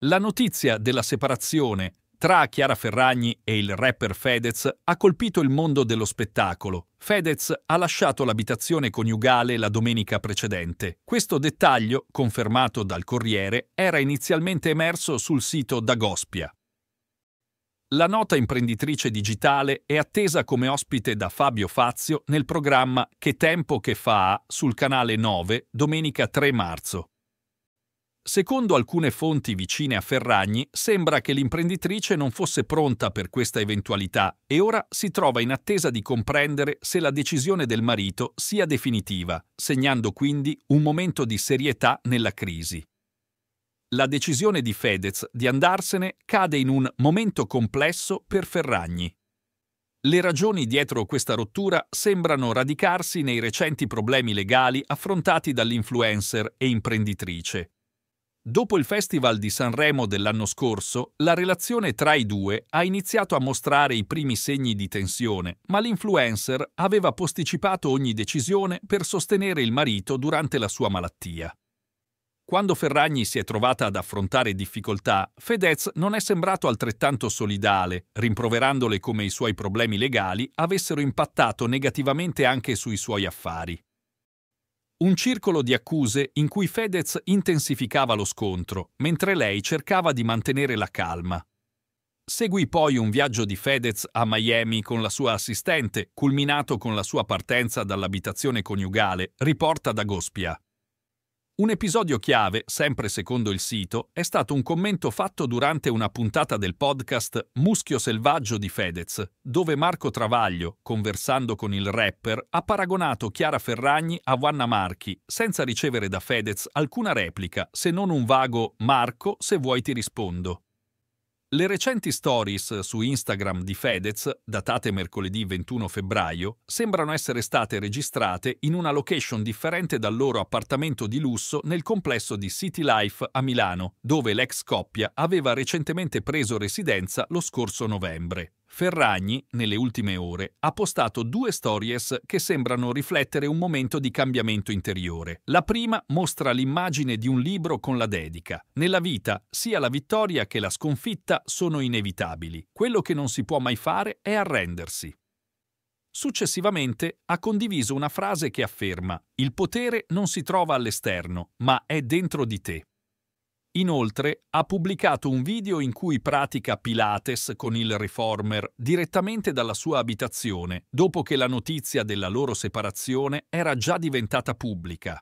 La notizia della separazione tra Chiara Ferragni e il rapper Fedez ha colpito il mondo dello spettacolo. Fedez ha lasciato l'abitazione coniugale la domenica precedente. Questo dettaglio, confermato dal Corriere, era inizialmente emerso sul sito Dagospia. La nota imprenditrice digitale è attesa come ospite da Fabio Fazio nel programma Che tempo che fa sul canale 9 domenica 3 marzo. Secondo alcune fonti vicine a Ferragni, sembra che l'imprenditrice non fosse pronta per questa eventualità e ora si trova in attesa di comprendere se la decisione del marito sia definitiva, segnando quindi un momento di serietà nella crisi. La decisione di Fedez di andarsene cade in un momento complesso per Ferragni. Le ragioni dietro questa rottura sembrano radicarsi nei recenti problemi legali affrontati dall'influencer e imprenditrice, Dopo il Festival di Sanremo dell'anno scorso, la relazione tra i due ha iniziato a mostrare i primi segni di tensione, ma l'influencer aveva posticipato ogni decisione per sostenere il marito durante la sua malattia. Quando Ferragni si è trovata ad affrontare difficoltà, Fedez non è sembrato altrettanto solidale, rimproverandole come i suoi problemi legali avessero impattato negativamente anche sui suoi affari. Un circolo di accuse in cui Fedez intensificava lo scontro, mentre lei cercava di mantenere la calma. Seguì poi un viaggio di Fedez a Miami con la sua assistente, culminato con la sua partenza dall'abitazione coniugale, riporta da Gospia. Un episodio chiave, sempre secondo il sito, è stato un commento fatto durante una puntata del podcast Muschio selvaggio di Fedez, dove Marco Travaglio, conversando con il rapper, ha paragonato Chiara Ferragni a Vanna Marchi, senza ricevere da Fedez alcuna replica, se non un vago Marco, se vuoi ti rispondo. Le recenti stories su Instagram di Fedez, datate mercoledì 21 febbraio, sembrano essere state registrate in una location differente dal loro appartamento di lusso nel complesso di City Life a Milano, dove l'ex coppia aveva recentemente preso residenza lo scorso novembre. Ferragni, nelle ultime ore, ha postato due stories che sembrano riflettere un momento di cambiamento interiore. La prima mostra l'immagine di un libro con la dedica. Nella vita, sia la vittoria che la sconfitta sono inevitabili. Quello che non si può mai fare è arrendersi. Successivamente ha condiviso una frase che afferma «Il potere non si trova all'esterno, ma è dentro di te». Inoltre ha pubblicato un video in cui pratica Pilates con il reformer direttamente dalla sua abitazione, dopo che la notizia della loro separazione era già diventata pubblica.